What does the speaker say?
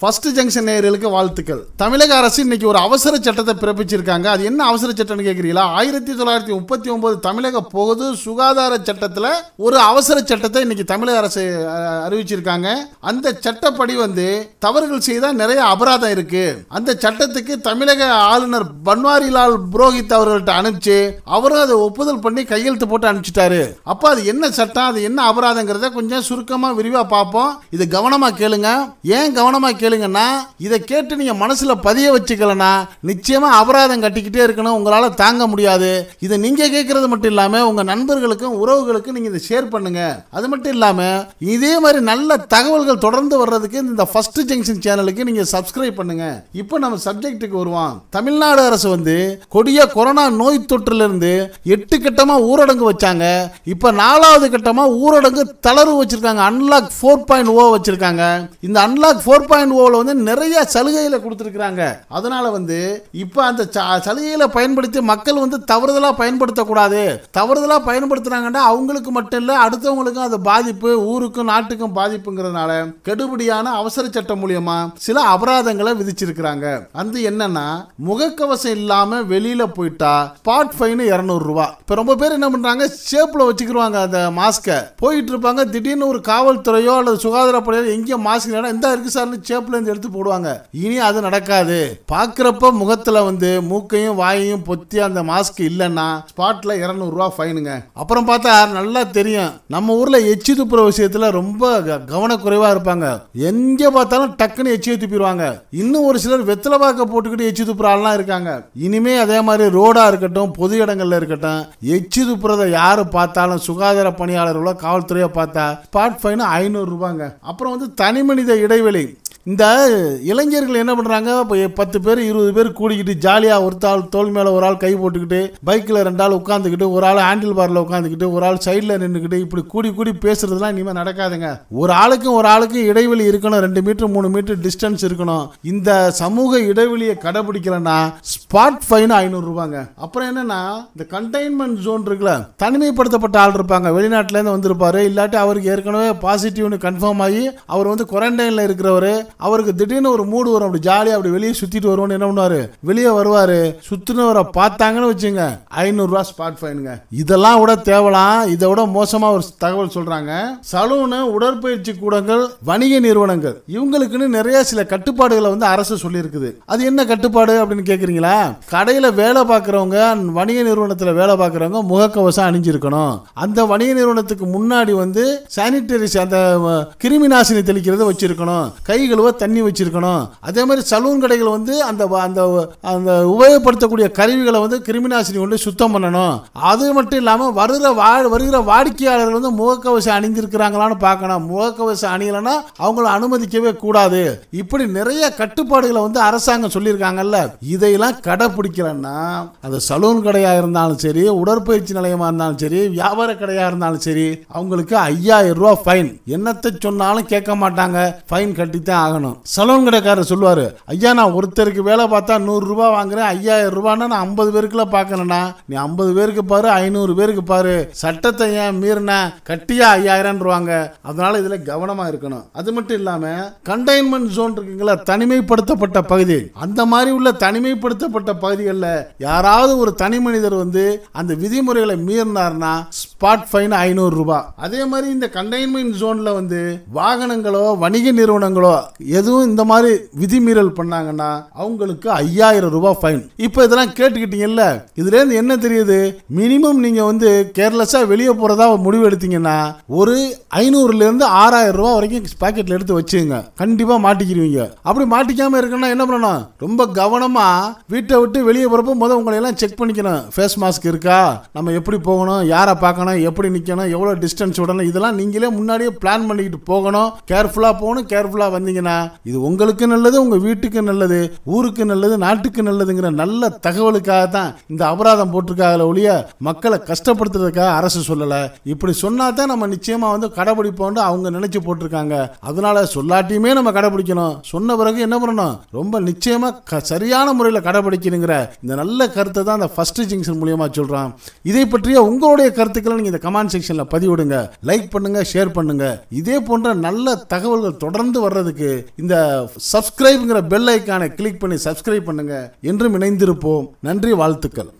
first junction நேயர்களுக்கு வாழ்த்துக்கள் தமிழக அரசு இன்னைக்கு ஒரு அவசர சட்டத்தை பிறப்பிச்சிருக்காங்க அது என்ன அவசர சட்டம்னு கேட்குறீங்களா ஆயிரத்தி தொள்ளாயிரத்தி முப்பத்தி ஒன்பது தமிழக பொது சுகாதார சட்டத்தில் ஒரு அவசர சட்டத்தை இன்னைக்கு தமிழக அரசு அறிவிச்சிருக்காங்க அந்த சட்டப்படி வந்து தவறுகள் செய்தால் நிறைய அபராதம் இருக்கு அந்த சட்டத்துக்கு தமிழக ஆளுநர் பன்வாரிலால் புரோஹித் அவர்கள்ட்ட அனுப்பிச்சு அவரும் அதை ஒப்புதல் பண்ணி கையெழுத்து போட்டு அனுப்பிச்சிட்டாரு அப்போ அது என்ன சட்டம் அது என்ன அபராதங்கிறத கொஞ்சம் சுருக்கமாக விரிவாக பார்ப்போம் இது கவனமாக கேளுங்க ஏன் கவனமாக கேளு கேளுங்கன்னா இதை கேட்டு நீங்க மனசுல பதிய வச்சுக்கலனா நிச்சயமா அபராதம் கட்டிக்கிட்டே இருக்கணும் உங்களால தாங்க முடியாது இதை நீங்க கேட்கறது மட்டும் இல்லாம உங்க நண்பர்களுக்கும் உறவுகளுக்கும் நீங்க இதை ஷேர் பண்ணுங்க அது மட்டும் இல்லாம இதே மாதிரி நல்ல தகவல்கள் தொடர்ந்து வர்றதுக்கு இந்த ஃபர்ஸ்ட் ஜங்ஷன் சேனலுக்கு நீங்க சப்ஸ்கிரைப் பண்ணுங்க இப்போ நம்ம சப்ஜெக்ட்டுக்கு வருவோம் தமிழ்நாடு அரசு வந்து கொடிய கொரோனா நோய் தொற்றுல இருந்து எட்டு கட்டமா ஊரடங்கு வச்சாங்க இப்ப நாலாவது கட்டமா ஊரடங்கு தளர்வு வச்சிருக்காங்க அன்லாக் ஃபோர் பாயிண்ட் ஓ வச்சிருக்காங்க இந்த அன்லாக் ஃபோர் பாயிண்ட் ஓ இண்டிகோவில் வந்து நிறைய சலுகையில் கொடுத்துருக்குறாங்க அதனால் வந்து இப்போ அந்த சலுகையில் பயன்படுத்தி மக்கள் வந்து தவறுதலாக பயன்படுத்தக்கூடாது தவறுதலாக பயன்படுத்துறாங்கன்னா அவங்களுக்கு மட்டும் இல்லை அடுத்தவங்களுக்கும் அது பாதிப்பு ஊருக்கும் நாட்டுக்கும் பாதிப்புங்கிறதுனால கெடுபடியான அவசர சட்டம் மூலியமா சில அபராதங்களை விதிச்சிருக்கிறாங்க அது என்னன்னா முகக்கவசம் இல்லாம வெளியில போயிட்டா ஸ்பாட் ஃபைன் இரநூறுவா இப்போ இப்ப ரொம்ப பேர் என்ன பண்றாங்க ஷேப்ல வச்சுக்கிருவாங்க அந்த மாஸ்க்கை போயிட்டு இருப்பாங்க திடீர்னு ஒரு காவல்துறையோ அல்லது சுகாதாரப்படையோ எங்கேயோ மாஸ்க் இடம் எந்த இருக்கு சார்னு ஷேப்ல இருந்து எடுத்து போடுவாங்க இனி அது நடக்காது பார்க்குறப்ப முகத்தில் வந்து மூக்கையும் வாயையும் பொத்தி அந்த மாஸ்க் இல்லைன்னா ஸ்பாட்டில் இரநூறுவா ஃபைனுங்க அப்புறம் பார்த்தா நல்லா தெரியும் நம்ம ஊரில் எச்சி துப்புற விஷயத்தில் ரொம்ப கவனக்குறைவாக இருப்பாங்க எங்கே பார்த்தாலும் டக்குன்னு எச்சியை துப்பிடுவாங்க இன்னும் ஒரு சிலர் வெத்தலை பாக்க போட்டுக்கிட்டு எச்சி ஆள்லாம் இருக்காங்க இனிமே அதே மாதிரி ரோடாக இருக்கட்டும் பொது இடங்கள்ல இருக்கட்டும் எச்சி துப்புறதை யார் பார்த்தாலும் சுகாதார பணியாளர்களோ காவல்துறையோ பார்த்தா ஸ்பாட் ஃபைன் ஐநூறு ரூபாங்க அப்புறம் வந்து தனி மனித இடைவெளி இந்த இளைஞர்கள் என்ன பண்ணுறாங்க இப்போ பத்து பேர் இருபது பேர் கூடிக்கிட்டு ஜாலியாக ஒரு ஆள் தோல் மேலே ஒரு ஆள் கை போட்டுக்கிட்டு பைக்கில் ரெண்டு ஆள் உட்காந்துக்கிட்டு ஒரு ஆள் ஹேண்டில் பாரில் உட்காந்துக்கிட்டு ஒரு ஆள் சைடில் நின்றுக்கிட்டு இப்படி கூடி கூடி பேசுறதுலாம் இனிமேல் நடக்காதுங்க ஒரு ஆளுக்கும் ஒரு ஆளுக்கும் இடைவெளி இருக்கணும் ரெண்டு மீட்டர் மூணு மீட்டர் டிஸ்டன்ஸ் இருக்கணும் இந்த சமூக இடைவெளியை கடைபிடிக்கலன்னா ஸ்பாட் ஃபைன் ஐநூறுரூவாங்க அப்புறம் என்னென்னா இந்த கண்டெய்ன்மெண்ட் ஜோன் இருக்குல்ல தனிமைப்படுத்தப்பட்ட ஆள் இருப்பாங்க வெளிநாட்டிலேருந்து வந்திருப்பாரு இல்லாட்டி அவருக்கு ஏற்கனவே பாசிட்டிவ்னு கன்ஃபார்ம் ஆகி அவர் வந்து குவாரண்டைனில் இருக்கிறவர் அவருக்கு திடீர்னு ஒரு மூடு வரும் அப்படி ஜாலியாக அப்படி வெளியே சுற்றிட்டு வருவோம்னு என்ன பண்ணுவாரு வெளியே வருவார் சுத்தினவரை பார்த்தாங்கன்னு வச்சுங்க ரூபா ஸ்பாட் ஃபைனுங்க இதெல்லாம் விட தேவலாம் இதை விட மோசமாக ஒரு தகவல் சொல்கிறாங்க சலூனு உடற்பயிற்சி கூடங்கள் வணிக நிறுவனங்கள் இவங்களுக்குன்னு நிறைய சில கட்டுப்பாடுகளை வந்து அரசு சொல்லியிருக்குது அது என்ன கட்டுப்பாடு அப்படின்னு கேட்குறீங்களா கடையில் வேலை பார்க்குறவங்க வணிக நிறுவனத்தில் வேலை பார்க்குறவங்க முகக்கவசம் அணிஞ்சிருக்கணும் அந்த வணிக நிறுவனத்துக்கு முன்னாடி வந்து சானிட்டரிஸ் அந்த கிருமி நாசினி தெளிக்கிறத வச்சிருக்கணும் கை கழுவ அளவு தண்ணி வச்சிருக்கணும் அதே மாதிரி சலூன் கடைகள் வந்து அந்த அந்த அந்த உபயோகப்படுத்தக்கூடிய கருவிகளை வந்து கிருமிநாசினி கொண்டு சுத்தம் பண்ணணும் அது மட்டும் இல்லாமல் வருகிற வா வருகிற வாடிக்கையாளர்கள் வந்து முகக்கவசம் அணிந்திருக்கிறாங்களான்னு பார்க்கணும் முகக்கவசம் அணியலைன்னா அவங்கள அனுமதிக்கவே கூடாது இப்படி நிறைய கட்டுப்பாடுகளை வந்து அரசாங்கம் சொல்லியிருக்காங்கல்ல இதையெல்லாம் கடைப்பிடிக்கிறேன்னா அது சலூன் கடையாக இருந்தாலும் சரி உடற்பயிற்சி நிலையமாக இருந்தாலும் சரி வியாபார கடையாக இருந்தாலும் சரி அவங்களுக்கு ஐயாயிரம் ரூபா ஃபைன் என்னத்தை சொன்னாலும் கேட்க மாட்டாங்க ஃபைன் கட்டித்தான் ஆகணும் பண்ணணும் சலூன் கடைக்காரர் சொல்லுவார் ஐயா நான் ஒருத்தருக்கு வேலை பார்த்தா நூறுரூபா வாங்குறேன் ஐயாயிரம் ரூபான்னா நான் ஐம்பது பேருக்குலாம் பார்க்கணும்னா நீ ஐம்பது பேருக்கு பாரு ஐநூறு பேருக்கு பாரு சட்டத்தை ஏன் மீறின கட்டியா ரூபாங்க அதனால இதில் கவனமாக இருக்கணும் அது மட்டும் இல்லாமல் கண்டெய்ன்மெண்ட் ஜோன் இருக்குங்களா தனிமைப்படுத்தப்பட்ட பகுதி அந்த மாதிரி உள்ள தனிமைப்படுத்தப்பட்ட பகுதிகளில் யாராவது ஒரு தனி மனிதர் வந்து அந்த விதிமுறைகளை மீறினார்னா ஸ்பாட் ஃபைன் ஐநூறுரூபா அதே மாதிரி இந்த கண்டெய்ன்மெண்ட் ஜோனில் வந்து வாகனங்களோ வணிக நிறுவனங்களோ எதுவும் இந்த மாதிரி விதிமீறல் பண்ணாங்கன்னா அவங்களுக்கு ஐயாயிரம் ரூபாய் ஃபைன் இப்போ இதெல்லாம் கேட்டுக்கிட்டீங்கல்ல இதுலேருந்து என்ன தெரியுது மினிமம் நீங்கள் வந்து கேர்லெஸ்ஸாக வெளியே போகிறதா முடிவு எடுத்தீங்கன்னா ஒரு ஐநூறுலேருந்து ஆறாயிரம் ரூபா வரைக்கும் பாக்கெட்டில் எடுத்து வச்சுங்க கண்டிப்பாக மாட்டிக்கிடுவீங்க அப்படி மாட்டிக்காமல் இருக்குன்னா என்ன பண்ணணும் ரொம்ப கவனமாக வீட்டை விட்டு வெளியே போகிறப்போ முதல் உங்களை எல்லாம் செக் பண்ணிக்கணும் ஃபேஸ் மாஸ்க் இருக்கா நம்ம எப்படி போகணும் யாரை பார்க்கணும் நிற்கணும் எப்படி நிற்கணும் எவ்வளோ டிஸ்டன்ஸ் விடணும் இதெல்லாம் நீங்களே முன்னாடியே பிளான் பண்ணிக்கிட்டு போகணும் கேர்ஃபுல்லாக போகணும் கேர்ஃபுல்லாக வந்தீங்கன்னா இது உங்களுக்கு நல்லது உங்கள் வீட்டுக்கு நல்லது ஊருக்கு நல்லது நாட்டுக்கு நல்லதுங்கிற நல்ல தகவலுக்காக தான் இந்த அபராதம் போட்டிருக்காங்கள ஒழிய மக்களை கஷ்டப்படுத்துறதுக்காக அரசு சொல்லலை இப்படி சொன்னா தான் நம்ம நிச்சயமாக வந்து கடைபிடிப்போம்னு அவங்க நினைச்சு போட்டிருக்காங்க அதனால சொல்லாட்டியுமே நம்ம கடைபிடிக்கணும் சொன்ன பிறகு என்ன பண்ணணும் ரொம்ப நிச்சயமாக சரியான முறையில் கடைபிடிக்கணுங்கிற இந்த நல்ல கருத்தை தான் அந்த ஃபஸ்ட்டு ஜிங்ஷன் மூலியமாக சொல்கிறான் இதை பற்றிய உங்களுடைய கருத்துக்களை நீங்கள் இந்த கமெண்ட் செக்ஷனில் பதிவிடுங்க லைக் பண்ணுங்க ஷேர் பண்ணுங்க இதே போன்ற நல்ல தகவல்கள் தொடர்ந்து வர்றதுக்கு இந்த சப்ஸ்கிரைப்ங்கிற பெல் ஐக்கானை கிளிக் பண்ணி சப்ஸ்கிரைப் பண்ணுங்க என்றும் இணைந்திருப்போம் நன்றி வாழ்த்துக்கள்